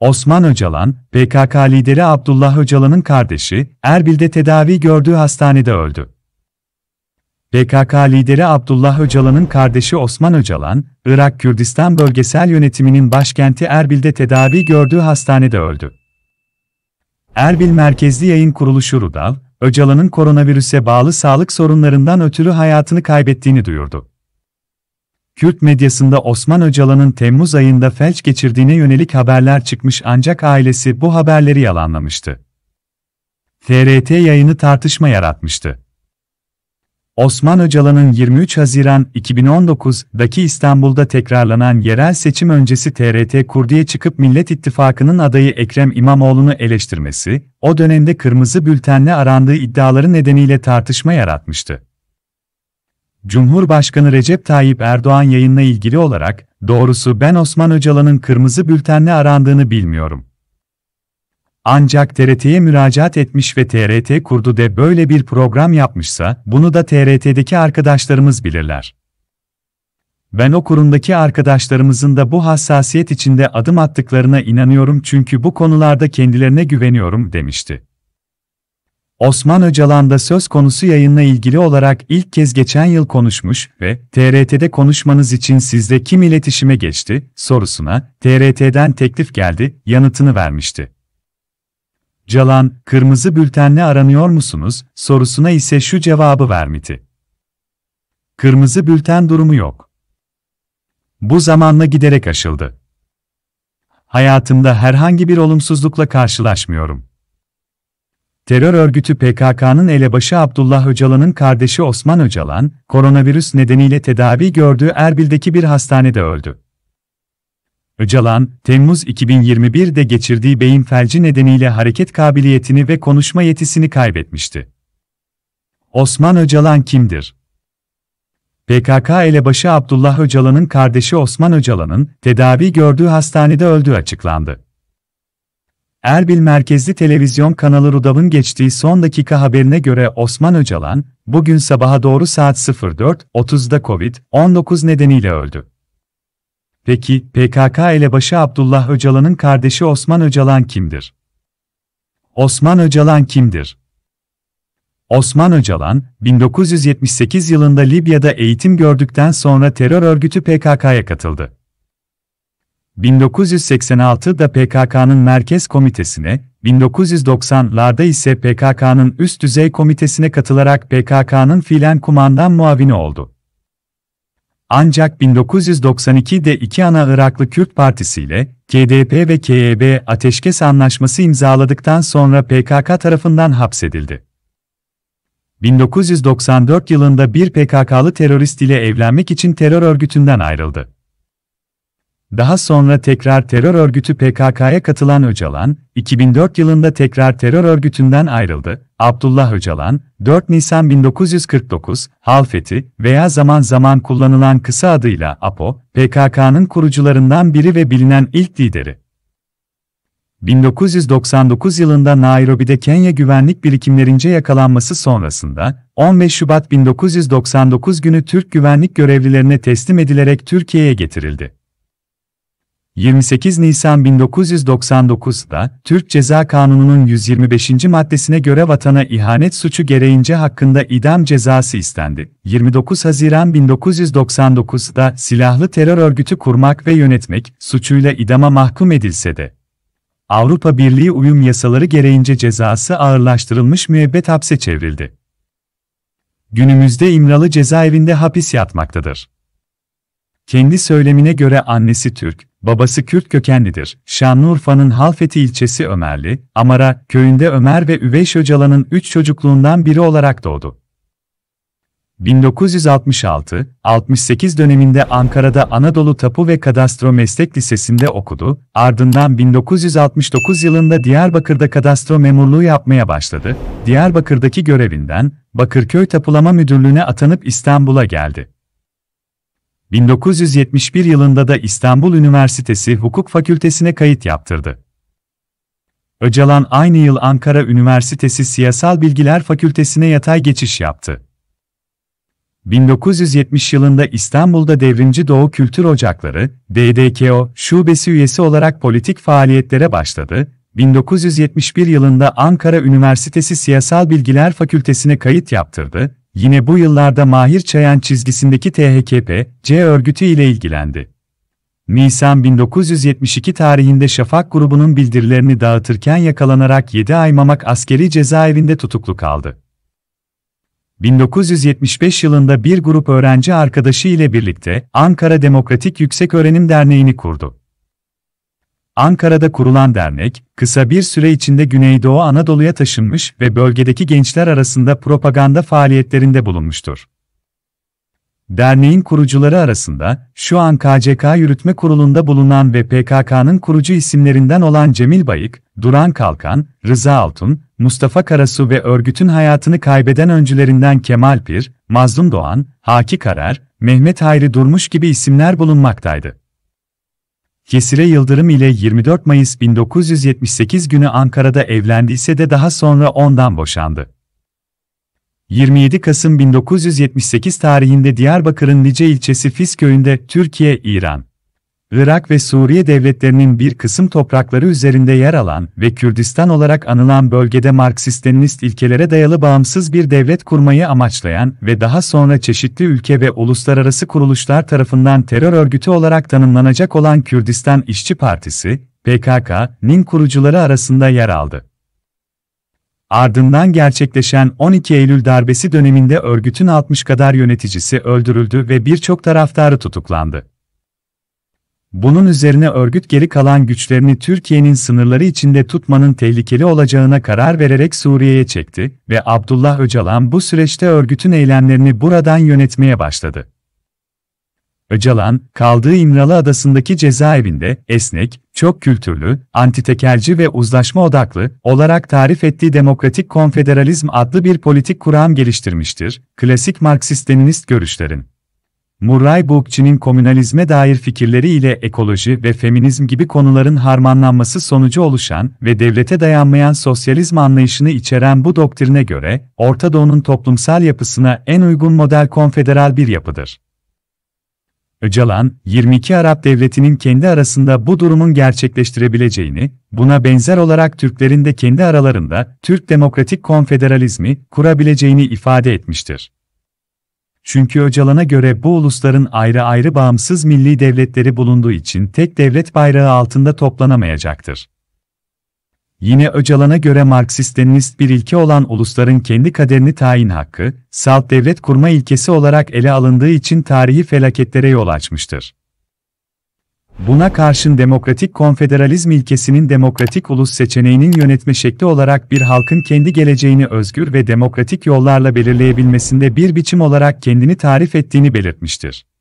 Osman Öcalan, PKK lideri Abdullah Öcalan'ın kardeşi, Erbil'de tedavi gördüğü hastanede öldü. PKK lideri Abdullah Öcalan'ın kardeşi Osman Öcalan, Irak Kürdistan Bölgesel Yönetimi'nin başkenti Erbil'de tedavi gördüğü hastanede öldü. Erbil Merkezli Yayın Kuruluşu Rudal, Öcalan'ın koronavirüse bağlı sağlık sorunlarından ötürü hayatını kaybettiğini duyurdu. Kürt medyasında Osman Öcalan'ın Temmuz ayında felç geçirdiğine yönelik haberler çıkmış ancak ailesi bu haberleri yalanlamıştı. TRT yayını tartışma yaratmıştı. Osman Öcalan'ın 23 Haziran 2019'daki İstanbul'da tekrarlanan yerel seçim öncesi TRT Kurdi'ye çıkıp Millet İttifakı'nın adayı Ekrem İmamoğlu'nu eleştirmesi, o dönemde kırmızı bültenle arandığı iddiaları nedeniyle tartışma yaratmıştı. Cumhurbaşkanı Recep Tayyip Erdoğan yayınla ilgili olarak, doğrusu ben Osman Öcalan'ın kırmızı bültenle arandığını bilmiyorum. Ancak TRT'ye müracaat etmiş ve TRT kurdu de böyle bir program yapmışsa, bunu da TRT'deki arkadaşlarımız bilirler. Ben o kurumdaki arkadaşlarımızın da bu hassasiyet içinde adım attıklarına inanıyorum çünkü bu konularda kendilerine güveniyorum demişti. Osman Öcalan'da söz konusu yayınla ilgili olarak ilk kez geçen yıl konuşmuş ve TRT'de konuşmanız için sizde kim iletişime geçti sorusuna TRT'den teklif geldi yanıtını vermişti. Calan, kırmızı bültenle aranıyor musunuz sorusuna ise şu cevabı vermedi. Kırmızı bülten durumu yok. Bu zamanla giderek aşıldı. Hayatımda herhangi bir olumsuzlukla karşılaşmıyorum. Terör örgütü PKK'nın elebaşı Abdullah Öcalan'ın kardeşi Osman Öcalan, koronavirüs nedeniyle tedavi gördüğü Erbil'deki bir hastanede öldü. Öcalan, Temmuz 2021'de geçirdiği beyin felci nedeniyle hareket kabiliyetini ve konuşma yetisini kaybetmişti. Osman Öcalan kimdir? PKK elebaşı Abdullah Öcalan'ın kardeşi Osman Öcalan'ın tedavi gördüğü hastanede öldüğü açıklandı. Erbil merkezli televizyon kanalı Rudav'ın geçtiği son dakika haberine göre Osman Öcalan, bugün sabaha doğru saat 04.30'da Covid-19 nedeniyle öldü. Peki, PKK elebaşı Abdullah Öcalan'ın kardeşi Osman Öcalan kimdir? Osman Öcalan kimdir? Osman Öcalan, 1978 yılında Libya'da eğitim gördükten sonra terör örgütü PKK'ya katıldı. 1986'da PKK'nın Merkez Komitesi'ne, 1990'larda ise PKK'nın Üst Düzey Komitesi'ne katılarak PKK'nın fiilen kumandan muavini oldu. Ancak 1992'de iki ana Iraklı Kürt Partisi ile KDP ve KYB e ateşkes anlaşması imzaladıktan sonra PKK tarafından hapsedildi. 1994 yılında bir PKK'lı terörist ile evlenmek için terör örgütünden ayrıldı. Daha sonra tekrar terör örgütü PKK'ya katılan Öcalan, 2004 yılında tekrar terör örgütünden ayrıldı. Abdullah Öcalan, 4 Nisan 1949, Halfeti veya zaman zaman kullanılan kısa adıyla APO, PKK'nın kurucularından biri ve bilinen ilk lideri. 1999 yılında Nairobi'de Kenya güvenlik birikimlerince yakalanması sonrasında, 15 Şubat 1999 günü Türk güvenlik görevlilerine teslim edilerek Türkiye'ye getirildi. 28 Nisan 1999'da Türk Ceza Kanunu'nun 125. maddesine göre vatana ihanet suçu gereğince hakkında idam cezası istendi. 29 Haziran 1999'da silahlı terör örgütü kurmak ve yönetmek suçuyla idama mahkum edilse de Avrupa Birliği uyum yasaları gereğince cezası ağırlaştırılmış müebbet hapse çevrildi. Günümüzde İmralı cezaevinde hapis yatmaktadır. Kendi söylemine göre annesi Türk, Babası Kürt kökenlidir. Şanlıurfa'nın Halfeti ilçesi Ömerli, Amara köyünde Ömer ve Üveyş Öcalan'ın üç çocukluğundan biri olarak doğdu. 1966-68 döneminde Ankara'da Anadolu Tapu ve Kadastro Meslek Lisesi'nde okudu, ardından 1969 yılında Diyarbakır'da kadastro memurluğu yapmaya başladı, Diyarbakır'daki görevinden Bakırköy Tapulama Müdürlüğü'ne atanıp İstanbul'a geldi. 1971 yılında da İstanbul Üniversitesi Hukuk Fakültesine kayıt yaptırdı. Öcalan aynı yıl Ankara Üniversitesi Siyasal Bilgiler Fakültesine yatay geçiş yaptı. 1970 yılında İstanbul'da Devrimci Doğu Kültür Ocakları, DDKO, şubesi üyesi olarak politik faaliyetlere başladı, 1971 yılında Ankara Üniversitesi Siyasal Bilgiler Fakültesine kayıt yaptırdı, Yine bu yıllarda Mahir Çayan çizgisindeki THKP, C örgütü ile ilgilendi. Nisan 1972 tarihinde Şafak grubunun bildirilerini dağıtırken yakalanarak 7 ay Mamak askeri cezaevinde tutuklu kaldı. 1975 yılında bir grup öğrenci arkadaşı ile birlikte Ankara Demokratik Yüksek Öğrenim Derneği'ni kurdu. Ankara'da kurulan dernek, kısa bir süre içinde Güneydoğu Anadolu'ya taşınmış ve bölgedeki gençler arasında propaganda faaliyetlerinde bulunmuştur. Derneğin kurucuları arasında, şu an KCK Yürütme Kurulu'nda bulunan ve PKK'nın kurucu isimlerinden olan Cemil Bayık, Duran Kalkan, Rıza Altun, Mustafa Karasu ve örgütün hayatını kaybeden öncülerinden Kemal Pir, Mazlum Doğan, Haki Karar, Mehmet Hayri Durmuş gibi isimler bulunmaktaydı. Kesire Yıldırım ile 24 Mayıs 1978 günü Ankara'da evlendi ise de daha sonra ondan boşandı. 27 Kasım 1978 tarihinde Diyarbakır'ın Lice ilçesi Fis köyünde Türkiye-İran Irak ve Suriye devletlerinin bir kısım toprakları üzerinde yer alan ve Kürdistan olarak anılan bölgede Marksist-Leninist ilkelere dayalı bağımsız bir devlet kurmayı amaçlayan ve daha sonra çeşitli ülke ve uluslararası kuruluşlar tarafından terör örgütü olarak tanımlanacak olan Kürdistan İşçi Partisi, PKK'nin kurucuları arasında yer aldı. Ardından gerçekleşen 12 Eylül darbesi döneminde örgütün 60 kadar yöneticisi öldürüldü ve birçok taraftarı tutuklandı. Bunun üzerine örgüt geri kalan güçlerini Türkiye'nin sınırları içinde tutmanın tehlikeli olacağına karar vererek Suriye'ye çekti ve Abdullah Öcalan bu süreçte örgütün eylemlerini buradan yönetmeye başladı. Öcalan, kaldığı İmralı Adası'ndaki cezaevinde esnek, çok kültürlü, antitekelci ve uzlaşma odaklı olarak tarif ettiği Demokratik Konfederalizm adlı bir politik kuram geliştirmiştir, klasik Marksist-Leninist görüşlerin Murray Bookchin'in komünalizme dair fikirleri ile ekoloji ve feminizm gibi konuların harmanlanması sonucu oluşan ve devlete dayanmayan sosyalizm anlayışını içeren bu doktrine göre, Orta Doğu'nun toplumsal yapısına en uygun model konfederal bir yapıdır. Öcalan, 22 Arap devletinin kendi arasında bu durumun gerçekleştirebileceğini, buna benzer olarak Türklerin de kendi aralarında Türk Demokratik Konfederalizmi kurabileceğini ifade etmiştir. Çünkü Öcalan'a göre bu ulusların ayrı ayrı bağımsız milli devletleri bulunduğu için tek devlet bayrağı altında toplanamayacaktır. Yine Öcalan'a göre Marksist-Leninist bir ilke olan ulusların kendi kaderini tayin hakkı, salt devlet kurma ilkesi olarak ele alındığı için tarihi felaketlere yol açmıştır. Buna karşın demokratik konfederalizm ilkesinin demokratik ulus seçeneğinin yönetme şekli olarak bir halkın kendi geleceğini özgür ve demokratik yollarla belirleyebilmesinde bir biçim olarak kendini tarif ettiğini belirtmiştir.